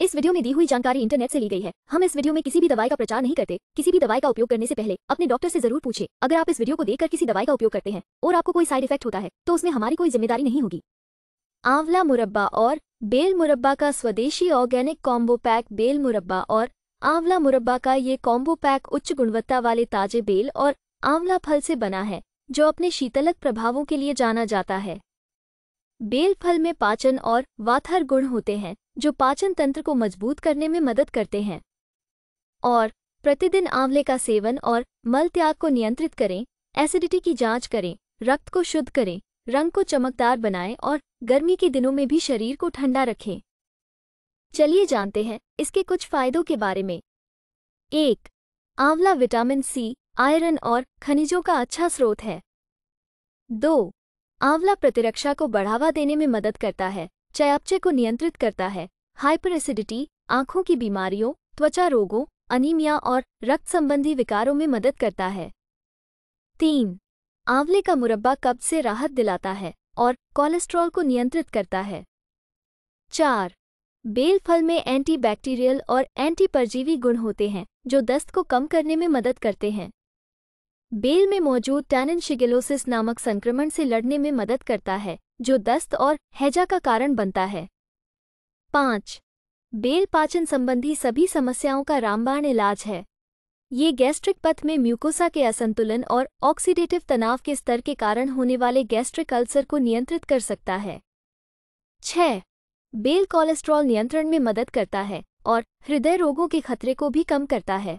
इस वीडियो में दी हुई जानकारी इंटरनेट से ली गई है हम इस वीडियो में किसी भी दवाई का प्रचार नहीं करते किसी भी दवाई का उपयोग करने से पहले अपने डॉक्टर से जरूर पूछे अगर आप इस वीडियो को देखकर किसी दवाई का उपयोग करते हैं और आपको कोई साइड इफेक्ट होता है तो उसमें हमारी कोई जिम्मेदारी नहीं होगी आंवला मुरब्बा और बेल मुरब्बा का स्वदेशी ऑर्गेनिक कॉम्बो पैक बेल मुरब्बा और आंवला मुरब्बा का ये कॉम्बो पैक उच्च गुणवत्ता वाले ताजे बेल और आंवला फल से बना है जो अपने शीतलक प्रभावों के लिए जाना जाता है बेल फल में पाचन और वाथर गुण होते हैं जो पाचन तंत्र को मजबूत करने में मदद करते हैं और प्रतिदिन आंवले का सेवन और मल त्याग को नियंत्रित करें एसिडिटी की जांच करें रक्त को शुद्ध करें रंग को चमकदार बनाएं और गर्मी के दिनों में भी शरीर को ठंडा रखें चलिए जानते हैं इसके कुछ फायदों के बारे में एक आंवला विटामिन सी आयरन और खनिजों का अच्छा स्रोत है दो आंवला प्रतिरक्षा को बढ़ावा देने में मदद करता है चयापचय को नियंत्रित करता है हाइपर एसिडिटी आंखों की बीमारियों त्वचा रोगों अनीमिया और रक्त संबंधी विकारों में मदद करता है तीन आंवले का मुरब्बा कब्ज से राहत दिलाता है और कोलेस्ट्रॉल को नियंत्रित करता है चार बेल फल में एंटीबैक्टीरियल और एंटी परजीवी गुण होते हैं जो दस्त को कम करने में मदद करते हैं बेल में मौजूद टैनिन शिगेलोसिस नामक संक्रमण से लड़ने में मदद करता है जो दस्त और हैजा का कारण बनता है पाँच बेल पाचन संबंधी सभी समस्याओं का रामबाण इलाज है ये गैस्ट्रिक पथ में म्यूकोसा के असंतुलन और ऑक्सीडेटिव तनाव के स्तर के कारण होने वाले गैस्ट्रिक अल्सर को नियंत्रित कर सकता है छः बेल कोलेस्ट्रॉल नियंत्रण में मदद करता है और हृदय रोगों के खतरे को भी कम करता है